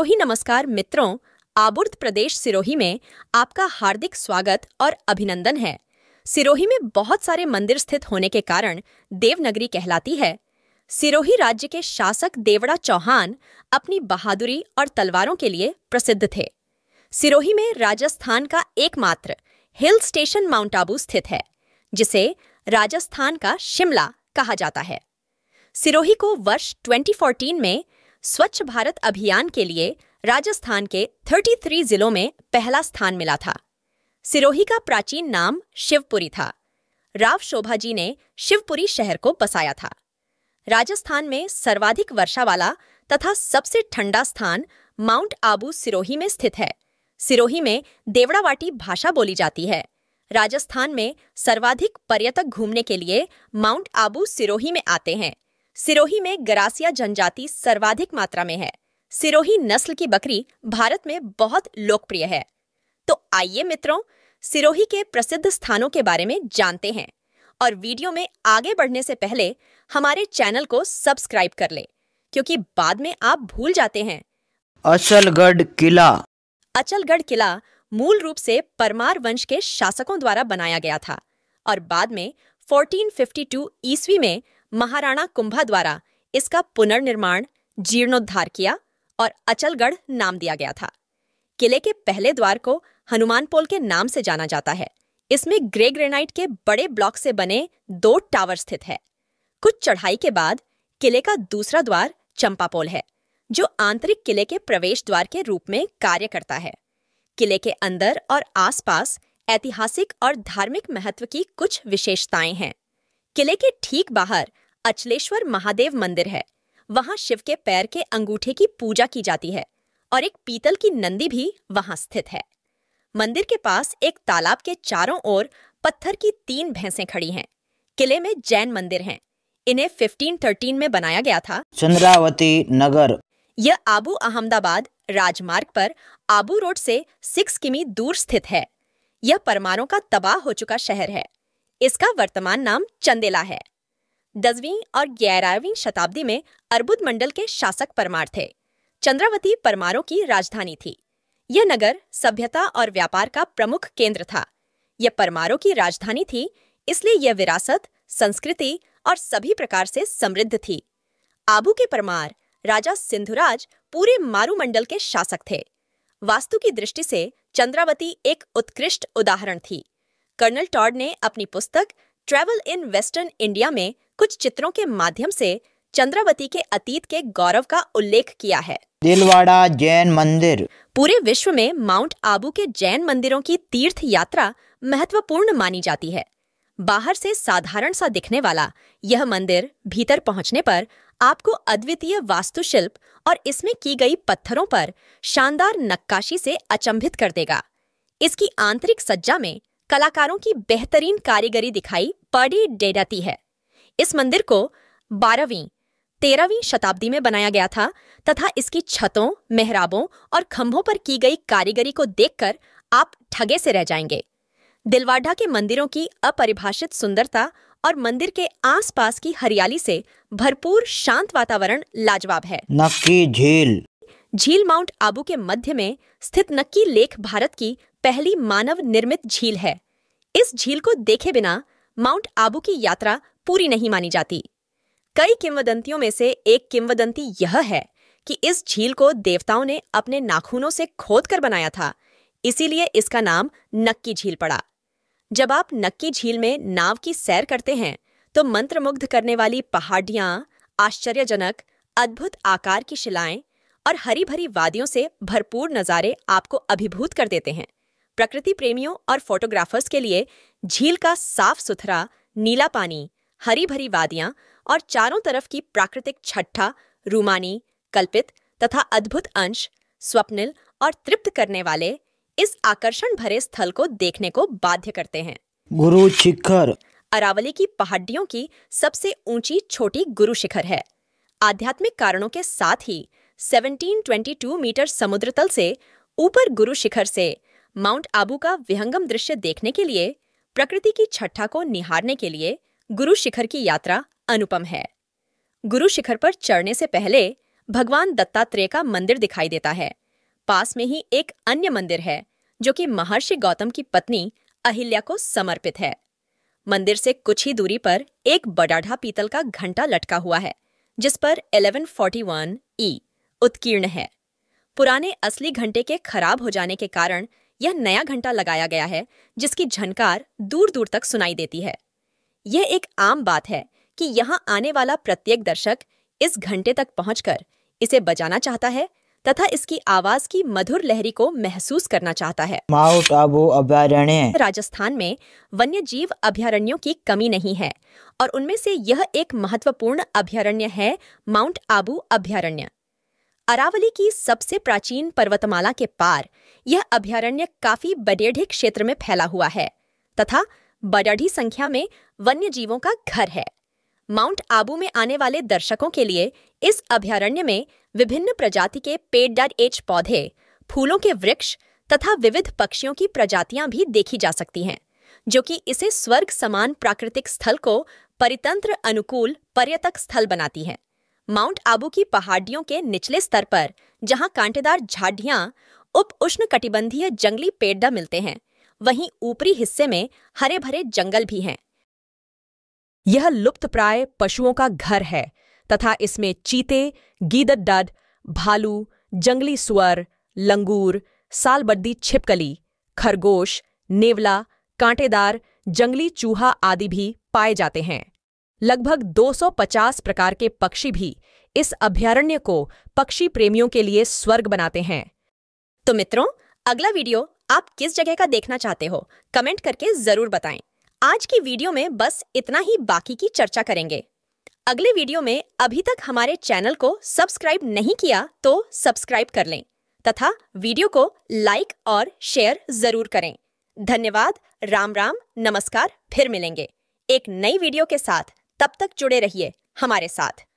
तो ही नमस्कार मित्रों आबुर्द प्रदेश सिरोही में आपका हार्दिक स्वागत और अभिनंदन है सिरोही में बहुत सारे मंदिर स्थित होने के कारण देवनगरी कहलाती है सिरोही राज्य के शासक देवड़ा चौहान अपनी बहादुरी और तलवारों के लिए प्रसिद्ध थे सिरोही में राजस्थान का एकमात्र हिल स्टेशन माउंट आबू स्थित है जिसे राजस्थान का शिमला कहा जाता है सिरोही को वर्ष 2014 में स्वच्छ भारत अभियान के लिए राजस्थान के 33 जिलों में पहला स्थान मिला था सिरोही का प्राचीन नाम शिवपुरी था राव शोभा जी ने शिवपुरी शहर को बसाया था राजस्थान में सर्वाधिक वर्षा वाला तथा सबसे ठंडा स्थान माउंट आबू सिरोही में स्थित है सिरोही में देवड़ावाटी भाषा बोली जाती है राजस्थान में सर्वाधिक पर्यटक घूमने के लिए माउंट आबू सिरोही में आते हैं सिरोही में गरासिया जनजाति सर्वाधिक मात्रा में है सिरोही नस्ल की बकरी भारत में बहुत लोकप्रिय है तो आइए मित्रों सिरोही के प्रसिद्ध स्थानों के बारे में जानते हैं और वीडियो में आगे बढ़ने से पहले हमारे चैनल को सब्सक्राइब कर ले क्योंकि बाद में आप भूल जाते हैं अचलगढ़ किला अचलगढ़ किला मूल रूप से परमार वंश के शासकों द्वारा बनाया गया था और बाद में 1452 ईस्वी में महाराणा कुंभा द्वारा इसका पुनर्निर्माण जीर्णोद्धार किया और अचलगढ़ नाम दिया गया था किले के पहले द्वार को हनुमान पोल के नाम से जाना जाता है इसमें ग्रे ग्रेनाइट के बड़े ब्लॉक से बने दो टावर स्थित है कुछ चढ़ाई के बाद किले का दूसरा द्वार चंपा पोल है जो आंतरिक किले के प्रवेश द्वार के रूप में कार्य करता है किले के अंदर और आसपास ऐतिहासिक और धार्मिक महत्व की कुछ विशेषताएं हैं किले के ठीक बाहर अचलेश्वर महादेव मंदिर है वहाँ शिव के पैर के अंगूठे की पूजा की जाती है और एक पीतल की नंदी भी वहाँ स्थित है मंदिर के पास एक तालाब के चारों ओर पत्थर की तीन भैंसें खड़ी हैं किले में जैन मंदिर हैं इन्हें 1513 में बनाया गया था चंद्रावती नगर यह आबू अहमदाबाद राजमार्ग पर आबू रोड से सिक्स किमी दूर स्थित है यह परमारों का तबाह हो चुका शहर है इसका वर्तमान नाम चंदेला है दसवीं और ग्यारहवीं शताब्दी में अर्बुद मंडल के शासक परमार थे चंद्रावती परमारों की राजधानी थी यह नगर सभ्यता और व्यापार का प्रमुख केंद्र था यह परमारों की राजधानी थी इसलिए यह विरासत संस्कृति और सभी प्रकार से समृद्ध थी आबू के परमार राजा सिंधुराज पूरे मारू मंडल के शासक थे वास्तु की दृष्टि से चंद्रावती एक उत्कृष्ट उदाहरण थी कर्नल टॉड ने अपनी पुस्तक ट्रेवल इन वेस्टर्न इंडिया में कुछ चित्रों के माध्यम से चंद्रवती के अतीत के गौरव का उल्लेख किया है दिलवाड़ा जैन मंदिर पूरे विश्व में माउंट आबू के जैन मंदिरों की तीर्थ यात्रा महत्वपूर्ण मानी जाती है बाहर से साधारण सा दिखने वाला यह मंदिर भीतर पहुंचने पर आपको अद्वितीय वास्तुशिल्प और इसमें की गई पत्थरों पर शानदार नक्काशी से अचंभित कर देगा इसकी आंतरिक सज्जा में कलाकारों की बेहतरीन कारीगरी दिखाई पड़ी डेराती है इस मंदिर को बारहवीं तेरहवीं शताब्दी में बनाया गया था तथा इसकी छतों मेहराबों और खंभों पर की गई कारीगरी को देखकर आप ठगे से रह जाएंगे दिलवाडा के मंदिरों की अपरिभाषित सुंदरता और मंदिर के आसपास की हरियाली से भरपूर शांत वातावरण लाजवाब है नक्की झील झील माउंट आबू के मध्य में स्थित नक्की लेक भारत की पहली मानव निर्मित झील है इस झील को देखे बिना माउंट आबू की यात्रा पूरी नहीं मानी जाती कई किंवदंतियों में से एक किंवदंती यह है कि इस झील को देवताओं ने अपने नाखूनों से खोद कर बनाया था इसीलिए इसका नाम नक्की झील पड़ा जब आप नक्की झील में नाव की सैर करते हैं तो मंत्रमुग्ध करने वाली पहाड़ियां आश्चर्यजनक अद्भुत आकार की शिलाएं और हरी भरी वादियों से भरपूर नज़ारे आपको अभिभूत कर देते हैं प्रकृति प्रेमियों और फोटोग्राफर्स के लिए झील का साफ सुथरा नीला पानी हरी भरी वादियां और चारों तरफ की प्राकृतिक छट्ठा रूमानी कल्पित तथा अद्भुत अंश स्वप्निल और तृप्त करने वाले इस आकर्षण भरे स्थल को देखने को बाध्य करते हैं गुरु शिखर अरावली की पहाड़ियों की सबसे ऊंची छोटी गुरु शिखर है आध्यात्मिक कारणों के साथ ही 1722 मीटर समुद्र तल से ऊपर गुरु शिखर से माउंट आबू का विहंगम दृश्य देखने के लिए प्रकृति की छठा को निहारने के लिए गुरु शिखर की यात्रा अनुपम है गुरु शिखर पर चढ़ने से पहले भगवान दत्तात्रेय का मंदिर दिखाई देता है पास में ही एक अन्य मंदिर है जो कि महर्षि गौतम की पत्नी अहिल्या को समर्पित है मंदिर से कुछ ही दूरी पर एक बडाढ़ा पीतल का घंटा लटका हुआ है जिस पर 1141 ई उत्कीर्ण है पुराने असली घंटे के खराब हो जाने के कारण यह नया घंटा लगाया गया है जिसकी झनकार दूर दूर तक सुनाई देती है यह एक आम बात है कि यहाँ आने वाला प्रत्येक दर्शक इस घंटे तक पहुंचकर इसे बजाना चाहता है तथा इसकी आवाज की मधुर लहरी को महसूस करना चाहता है माउंट आबू अभ्यारण्य राजस्थान में वन्य जीव अभ्यारण्यों की कमी नहीं है और उनमें से यह एक महत्वपूर्ण अभ्यारण्य है माउंट आबू अभ्यारण्य अरावली की सबसे प्राचीन पर्वतमाला के पार यह अभ्यारण्य काफी बडेढ़ क्षेत्र में फैला हुआ है तथा बडाढ़ी संख्या में वन्य जीवों का घर है माउंट आबू में आने वाले दर्शकों के लिए इस अभ्यारण्य में विभिन्न प्रजाति के पेडडर एच पौधे फूलों के वृक्ष तथा विविध पक्षियों की प्रजातियां भी देखी जा सकती हैं जो कि इसे स्वर्ग समान प्राकृतिक स्थल को परितंत्र अनुकूल पर्यटक स्थल बनाती है माउंट आबू की पहाड़ियों के निचले स्तर पर जहां कांटेदार झाड़ियां उप उष्ण कटिबंधीय जंगली पेड्डा मिलते हैं वहीं ऊपरी हिस्से में हरे भरे जंगल भी हैं यह लुप्त प्राय पशुओं का घर है तथा इसमें चीते गीदड भालू जंगली सुअर लंगूर सालबद्दी छिपकली खरगोश नेवला कांटेदार जंगली चूहा आदि भी पाए जाते हैं लगभग 250 प्रकार के पक्षी भी इस अभयारण्य को पक्षी प्रेमियों के लिए स्वर्ग बनाते हैं तो मित्रों अगला वीडियो आप किस जगह का देखना चाहते हो कमेंट करके जरूर बताएं आज की वीडियो में बस इतना ही बाकी की चर्चा करेंगे अगले वीडियो में अभी तक हमारे चैनल को सब्सक्राइब नहीं किया तो सब्सक्राइब कर लें तथा वीडियो को लाइक और शेयर जरूर करें धन्यवाद राम राम नमस्कार फिर मिलेंगे एक नई वीडियो के साथ तब तक जुड़े रहिए हमारे साथ